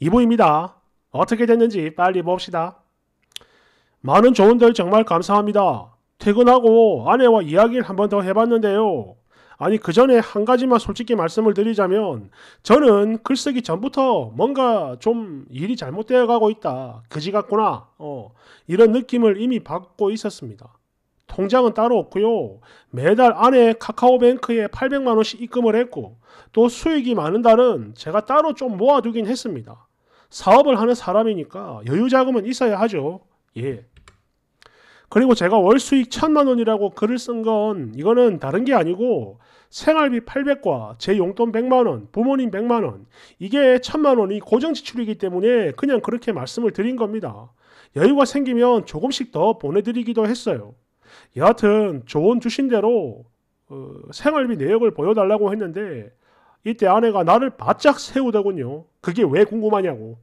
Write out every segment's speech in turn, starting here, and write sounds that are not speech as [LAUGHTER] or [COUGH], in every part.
이보입니다 어떻게 됐는지 빨리 봅시다. 많은 조언들 정말 감사합니다. 퇴근하고 아내와 이야기를 한 번 더 해봤는데요. 아니 그 전에 한 가지만 솔직히 말씀을 드리자면 저는 글쓰기 전부터 뭔가 좀 일이 잘못되어 가고 있다. 그지 같구나. 어, 이런 느낌을 이미 받고 있었습니다. 통장은 따로 없고요. 매달 안에 카카오뱅크에 800만 원씩 입금을 했고 또 수익이 많은 달은 제가 따로 좀 모아두긴 했습니다. 사업을 하는 사람이니까 여유 자금은 있어야 하죠. 예. 그리고 제가 월 수익 1 0 0 0만 원이라고 글을 쓴 건 이거는 다른 게 아니고 생활비 800과 제 용돈 100만 원, 부모님 100만 원 이게 1 0 0 0만 원이 고정 지출이기 때문에 그냥 그렇게 말씀을 드린 겁니다. 여유가 생기면 조금씩 더 보내드리기도 했어요. 여하튼 조언 주신 대로 어, 생활비 내역을 보여달라고 했는데 이때 아내가 나를 바짝 세우더군요. 그게 왜 궁금하냐고.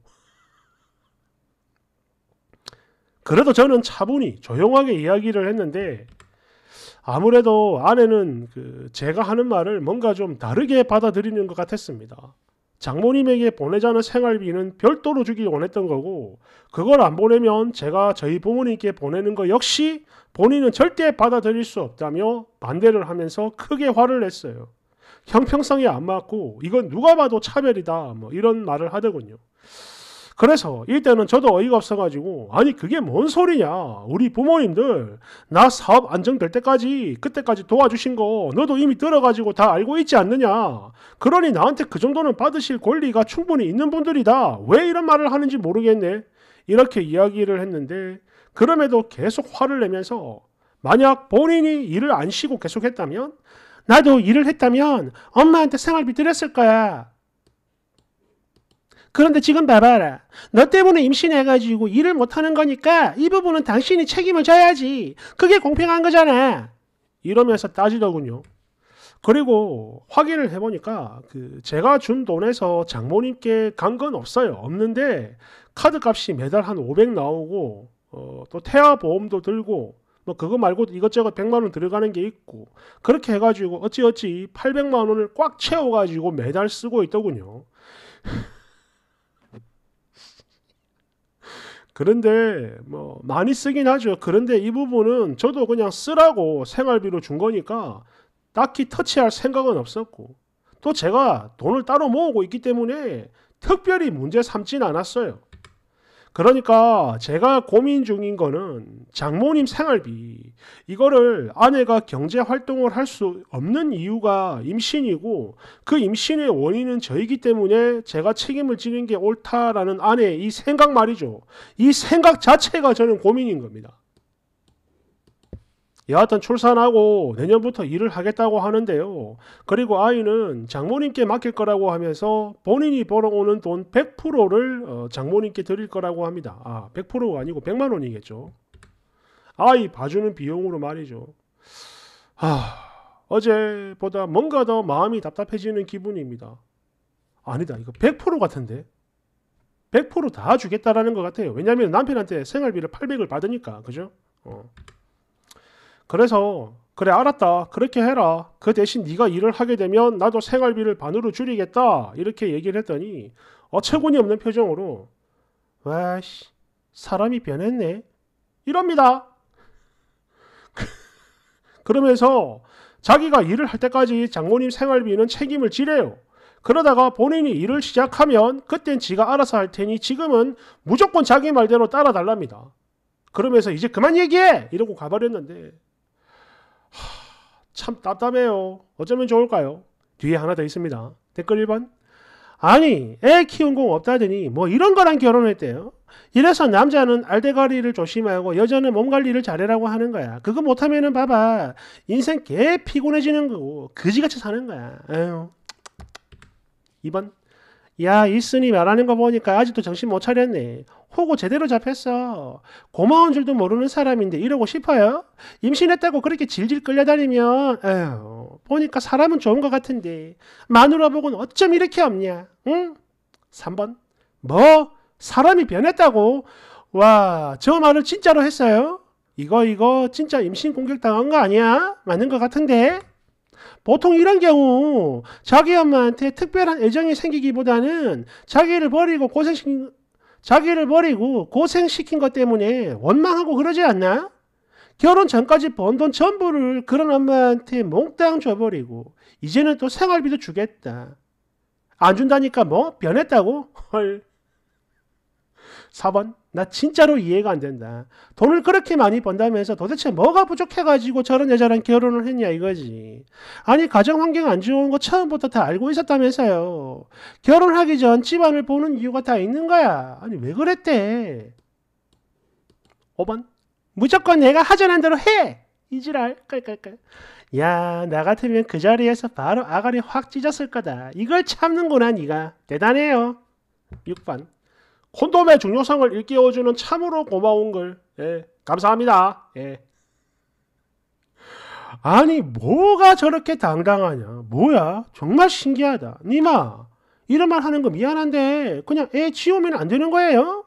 그래도 저는 차분히 조용하게 이야기를 했는데 아무래도 아내는 그 제가 하는 말을 뭔가 좀 다르게 받아들이는 것 같았습니다. 장모님에게 보내자는 생활비는 별도로 주길 원했던 거고 그걸 안 보내면 제가 저희 부모님께 보내는 거 역시 본인은 절대 받아들일 수 없다며 반대를 하면서 크게 화를 냈어요. 형평성이 안 맞고 이건 누가 봐도 차별이다 뭐 이런 말을 하더군요. 그래서 이때는 저도 어이가 없어가지고 아니 그게 뭔 소리냐 우리 부모님들 나 사업 안정될 때까지 그때까지 도와주신 거 너도 이미 들어가지고 다 알고 있지 않느냐 그러니 나한테 그 정도는 받으실 권리가 충분히 있는 분들이다 왜 이런 말을 하는지 모르겠네 이렇게 이야기를 했는데 그럼에도 계속 화를 내면서 만약 본인이 일을 안 쉬고 계속했다면 나도 일을 했다면 엄마한테 생활비 드렸을 거야 그런데 지금 봐봐라. 너 때문에 임신해가지고 일을 못하는 거니까 이 부분은 당신이 책임을 져야지. 그게 공평한 거잖아. 이러면서 따지더군요. 그리고 확인을 해보니까 그 제가 준 돈에서 장모님께 간 건 없어요. 없는데 카드 값이 매달 한 500 나오고 어, 또 태아 보험도 들고 뭐 그거 말고도 이것저것 100만 원 들어가는 게 있고 그렇게 해가지고 어찌어찌 800만 원을 꽉 채워가지고 매달 쓰고 있더군요. 그런데 뭐 많이 쓰긴 하죠. 그런데 이 부분은 저도 그냥 쓰라고 생활비로 준 거니까 딱히 터치할 생각은 없었고 또 제가 돈을 따로 모으고 있기 때문에 특별히 문제 삼진 않았어요. 그러니까 제가 고민 중인 거는 장모님 생활비 이거를 아내가 경제 활동을 할 수 없는 이유가 임신이고 그 임신의 원인은 저이기 때문에 제가 책임을 지는 게 옳다라는 아내의 이 생각 말이죠. 이 생각 자체가 저는 고민인 겁니다. 여하튼 출산하고 내년부터 일을 하겠다고 하는데요. 그리고 아이는 장모님께 맡길 거라고 하면서 본인이 벌어오는 돈 100%를 어, 장모님께 드릴 거라고 합니다. 아, 100%가 아니고 100만 원이겠죠. 아이 봐주는 비용으로 말이죠. 아, 어제보다 뭔가 더 마음이 답답해지는 기분입니다. 아니다, 이거 100% 같은데? 100%다 주겠다라는 것 같아요. 왜냐하면 남편한테 생활비를 800을 받으니까, 그죠? 어. 그래서 그래 알았다 그렇게 해라 그 대신 네가 일을 하게 되면 나도 생활비를 반으로 줄이겠다 이렇게 얘기를 했더니 어처구니 없는 표정으로 와씨 사람이 변했네 이럽니다 [LAUGHS] 그러면서 자기가 일을 할 때까지 장모님 생활비는 책임을 지래요 그러다가 본인이 일을 시작하면 그땐 지가 알아서 할 테니 지금은 무조건 자기 말대로 따라달랍니다 그러면서 이제 그만 얘기해 이러고 가버렸는데 하, 참 답답해요. 어쩌면 좋을까요? 뒤에 하나 더 있습니다. 댓글 1번. 아니, 애 키운 공 없다더니 뭐 이런 거랑 결혼했대요. 이래서 남자는 알대가리를 조심하고 여자는 몸관리를 잘해라고 하는 거야. 그거 못하면은 봐봐. 인생 개 피곤해지는 거고 그지같이 사는 거야. 에휴. 2번. 야, 이순님 말하는 거 보니까 아직도 정신 못 차렸네. 호구 제대로 잡혔어. 고마운 줄도 모르는 사람인데 이러고 싶어요? 임신했다고 그렇게 질질 끌려다니면, 에휴, 보니까 사람은 좋은 것 같은데, 마누라 보고는 어쩜 이렇게 없냐? 응? 3번. 뭐? 사람이 변했다고? 와, 저 말을 진짜로 했어요? 이거, 이거, 진짜 임신 공격당한 거 아니야? 맞는 것 같은데? 보통 이런 경우 자기 엄마한테 특별한 애정이 생기기보다는 자기를 버리고 고생시킨 자기를 버리고 고생시킨 것 때문에 원망하고 그러지 않나? 결혼 전까지 번 돈 전부를 그런 엄마한테 몽땅 줘버리고 이제는 또 생활비도 주겠다. 안 준다니까 뭐 변했다고? 헐. 4번 나 진짜로 이해가 안 된다. 돈을 그렇게 많이 번다면서 도대체 뭐가 부족해가지고 저런 여자랑 결혼을 했냐 이거지. 아니 가정 환경 안 좋은 거 처음부터 다 알고 있었다면서요. 결혼하기 전 집안을 보는 이유가 다 있는 거야. 아니 왜 그랬대? 5번 무조건 내가 하자는 대로 해. 이지랄 깔깔깔. 야, 나 같으면 그 자리에서 바로 아가리 확 찢었을 거다. 이걸 참는구나, 네가. 대단해요. 6번. 콘돔의 중요성을 일깨워주는 참으로 고마운 글. 예, 감사합니다. 예. 아니 뭐가 저렇게 당당하냐 뭐야 정말 신기하다 니마 이런 말 하는 거 미안한데 그냥 애 치우면 안 되는 거예요?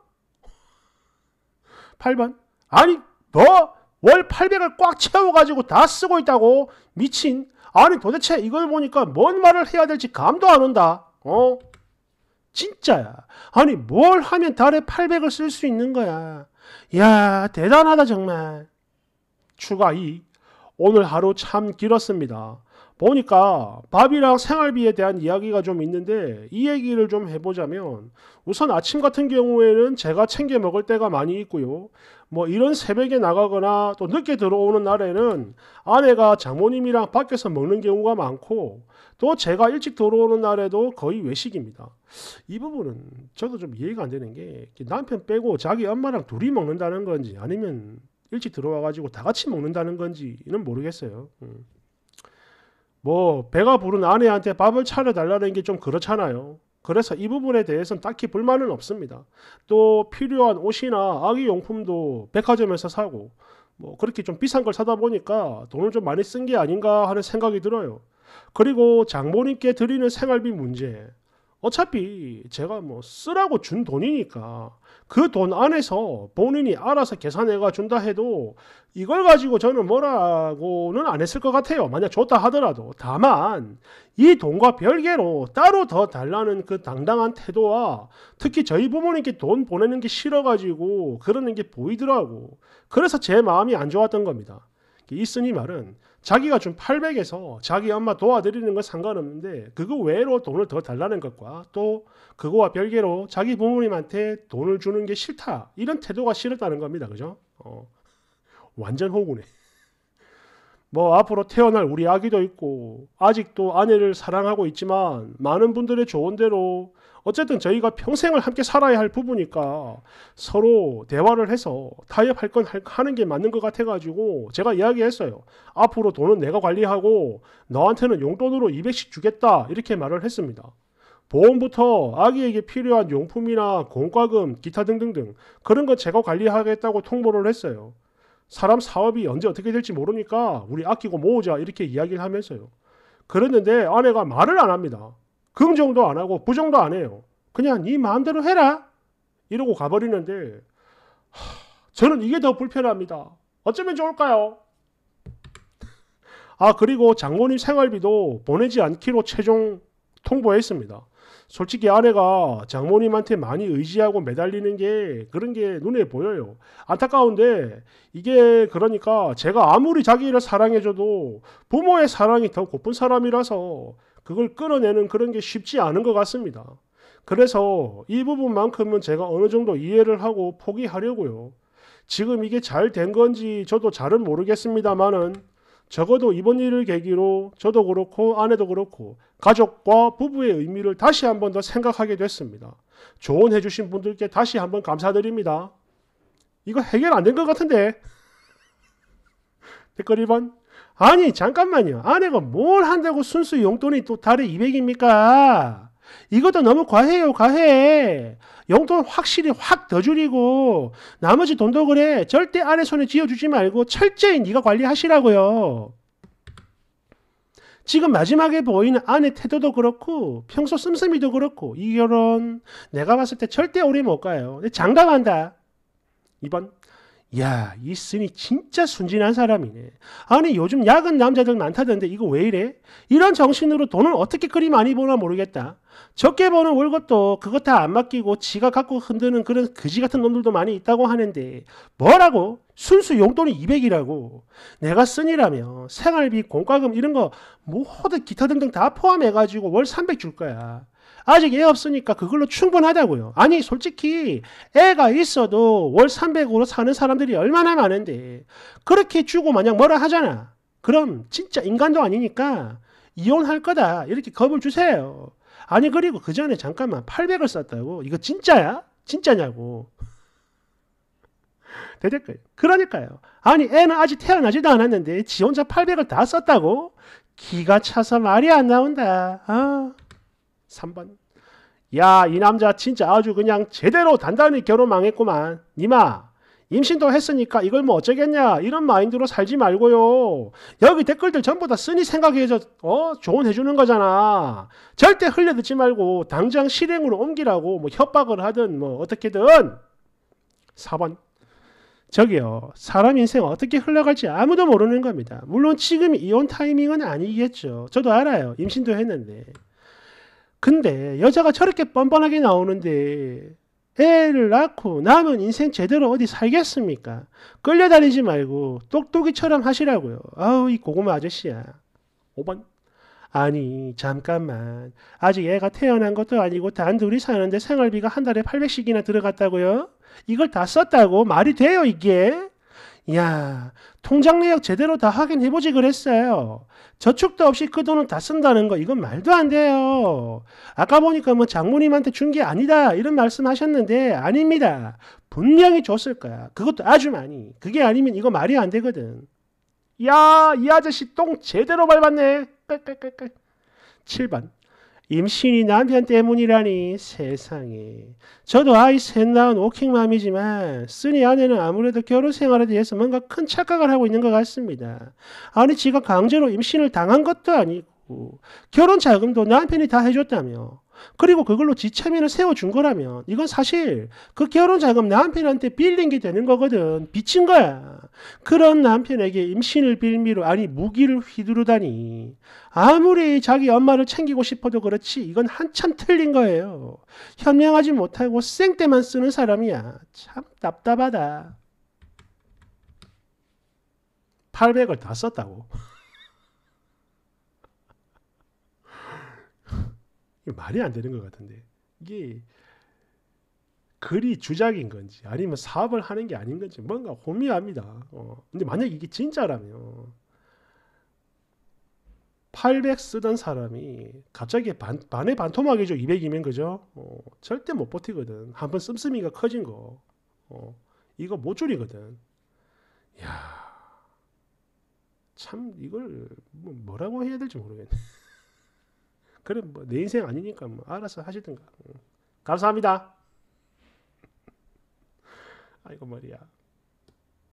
8번 아니 너 월 800을 꽉 채워가지고 다 쓰고 있다고 미친 아니 도대체 이걸 보니까 뭔 말을 해야 될지 감도 안 온다 어? 진짜야 아니 뭘 하면 달에 800을 쓸 수 있는 거야 야 대단하다 정말 추가 2 오늘 하루 참 길었습니다. 보니까 밥이랑 생활비에 대한 이야기가 좀 있는데 이 얘기를 좀 해보자면 우선 아침 같은 경우에는 제가 챙겨 먹을 때가 많이 있고요. 뭐 이런 새벽에 나가거나 또 늦게 들어오는 날에는 아내가 장모님이랑 밖에서 먹는 경우가 많고 또 제가 일찍 들어오는 날에도 거의 외식입니다. 이 부분은 저도 좀 이해가 안 되는 게 남편 빼고 자기 엄마랑 둘이 먹는다는 건지 아니면 일찍 들어와 가지고 다 같이 먹는다는 건지는 모르겠어요. 음. 뭐 배가 부른 아내한테 밥을 차려 달라는 게 좀 그렇잖아요. 그래서 이 부분에 대해서는 딱히 불만은 없습니다. 또 필요한 옷이나 아기 용품도 백화점에서 사고 뭐 그렇게 좀 비싼 걸 사다 보니까 돈을 좀 많이 쓴 게 아닌가 하는 생각이 들어요. 그리고 장모님께 드리는 생활비 문제 어차피 제가 뭐 쓰라고 준 돈이니까 그 돈 안에서 본인이 알아서 계산해가 준다 해도 이걸 가지고 저는 뭐라고는 안 했을 것 같아요. 만약 줬다 하더라도. 다만 이 돈과 별개로 따로 더 달라는 그 당당한 태도와 특히 저희 부모님께 돈 보내는 게 싫어가지고 그러는 게 보이더라고. 그래서 제 마음이 안 좋았던 겁니다. 이 스님 말은 자기가 준 800에서 자기 엄마 도와드리는 건 상관없는데 그거 외로 돈을 더 달라는 것과 또 그거와 별개로 자기 부모님한테 돈을 주는 게 싫다 이런 태도가 싫었다는 겁니다 그죠 어, 완전 호구네 뭐 앞으로 태어날 우리 아기도 있고 아직도 아내를 사랑하고 있지만 많은 분들의 조언대로 어쨌든 저희가 평생을 함께 살아야 할부분이니까 서로 대화를 해서 타협할 건 하는 게 맞는 것 같아가지고 제가 이야기했어요. 앞으로 돈은 내가 관리하고 너한테는 용돈으로 200씩 주겠다 이렇게 말을 했습니다. 보험부터 아기에게 필요한 용품이나 공과금, 기타 등등등 그런 거 제가 관리하겠다고 통보를 했어요. 사람 사업이 언제 어떻게 될지 모르니까 우리 아끼고 모으자 이렇게 이야기를 하면서요. 그랬는데 아내가 말을 안 합니다. 긍정도 안 하고 부정도 안 해요. 그냥 네 마음대로 해라. 이러고 가버리는데 하, 저는 이게 더 불편합니다. 어쩌면 좋을까요? 아 그리고 장모님 생활비도 보내지 않기로 최종 통보했습니다. 솔직히 아내가 장모님한테 많이 의지하고 매달리는 게 그런 게 눈에 보여요. 안타까운데 이게 그러니까 제가 아무리 자기를 사랑해줘도 부모의 사랑이 더 고픈 사람이라서 그걸 끌어내는 그런 게 쉽지 않은 것 같습니다. 그래서 이 부분만큼은 제가 어느 정도 이해를 하고 포기하려고요. 지금 이게 잘 된 건지 저도 잘은 모르겠습니다만은 적어도 이번 일을 계기로 저도 그렇고 아내도 그렇고 가족과 부부의 의미를 다시 한 번 더 생각하게 됐습니다. 조언해 주신 분들께 다시 한번 감사드립니다. 이거 해결 안 된 것 같은데. [LAUGHS] 댓글 1번 아니 잠깐만요. 아내가 뭘 한다고 순수 용돈이 또 달에 200입니까? 이것도 너무 과해요 과해. 용돈 확실히 확 더 줄이고 나머지 돈도 그래 절대 아내 손에 쥐어주지 말고 철저히 네가 관리하시라고요. 지금 마지막에 보이는 아내 태도도 그렇고 평소 씀씀이도 그렇고 이 결혼 내가 봤을 때 절대 오래 못 가요. 장담한다. 2번 야, 이 스니 진짜 순진한 사람이네. 아니, 요즘 야근 남자들 많다던데 이거 왜 이래? 이런 정신으로 돈을 어떻게 그리 많이 버나 모르겠다. 적게 버는 월급도 그것 다 안 맡기고 지가 갖고 흔드는 그런 그지 같은 놈들도 많이 있다고 하는데 뭐라고? 순수 용돈이 200이라고. 내가 쓰니라며 생활비, 공과금 이런 거뭐 호드 기타 등등 다 포함해가지고 월 300 줄 거야. 아직 애 없으니까 그걸로 충분하다고요. 아니 솔직히 애가 있어도 월 300으로 사는 사람들이 얼마나 많은데 그렇게 주고 만약 뭐라 하잖아. 그럼 진짜 인간도 아니니까 이혼할 거다 이렇게 겁을 주세요. 아니 그리고 그 전에 잠깐만 800을 썼다고 이거 진짜야? 진짜냐고. [LAUGHS] 대댓글. 그러니까요. 아니 애는 아직 태어나지도 않았는데 지 혼자 800을 다 썼다고? 기가 차서 말이 안 나온다. 아. 3번 야 이 남자 진짜 아주 그냥 제대로 단단히 결혼 망했구만 니마 임신도 했으니까 이걸 뭐 어쩌겠냐 이런 마인드로 살지 말고요 여기 댓글들 전부 다 쓰니 생각해서 어 조언해주는 거잖아 절대 흘려듣지 말고 당장 실행으로 옮기라고 뭐 협박을 하든 뭐 어떻게든 4번 저기요 사람 인생 어떻게 흘러갈지 아무도 모르는 겁니다 물론 지금 이혼 타이밍은 아니겠죠 저도 알아요 임신도 했는데 근데 여자가 저렇게 뻔뻔하게 나오는데 애를 낳고 나면 인생 제대로 어디 살겠습니까? 끌려다니지 말고 똑똑이처럼 하시라고요. 아우 이 고구마 아저씨야. 5번 아니 잠깐만 아직 애가 태어난 것도 아니고 단둘이 사는데 생활비가 한 달에 800씩이나 들어갔다고요? 이걸 다 썼다고 말이 돼요 이게? 야, 통장 내역 제대로 다 확인해보지 그랬어요. 저축도 없이 그 돈을 다 쓴다는 거, 이건 말도 안 돼요. 아까 보니까 뭐 장모님한테 준 게 아니다, 이런 말씀 하셨는데, 아닙니다. 분명히 줬을 거야. 그것도 아주 많이. 그게 아니면 이거 말이 안 되거든. 야, 이 아저씨 똥 제대로 밟았네. 7번. 임신이 남편 때문이라니 세상에. 저도 아이 셋 낳은 오킹맘이지만 쓰니 아내는 아무래도 결혼 생활에 대해서 뭔가 큰 착각을 하고 있는 것 같습니다. 아니 지가 강제로 임신을 당한 것도 아니고 결혼 자금도 남편이 다 해줬다며 그리고 그걸로 지체민을 세워준 거라면 이건 사실 그 결혼 자금 남편한테 빌린 게 되는 거거든. 빚진 거야. 그런 남편에게 임신을 빌미로 아니 무기를 휘두르다니. 아무리 자기 엄마를 챙기고 싶어도 그렇지 이건 한참 틀린 거예요. 현명하지 못하고 생때만 쓰는 사람이야. 참 답답하다. 800을 다 썼다고. 말이 안 되는 것 같은데 이게 글이 주작인 건지 아니면 사업을 하는 게 아닌 건지 뭔가 혼미합니다. 어. 근데 만약 이게 진짜라면 800 쓰던 사람이 갑자기 반, 반에 반토막이죠. 200이면 그죠? 어, 절대 못 버티거든. 한 번 씀씀이가 커진 거. 어, 이거 못 줄이거든. 야, 참 이걸 뭐, 뭐라고 해야 될지 모르겠네. 그래 뭐내 인생 아니니까 뭐 알아서 하시든가 감사합니다 아이고 말이야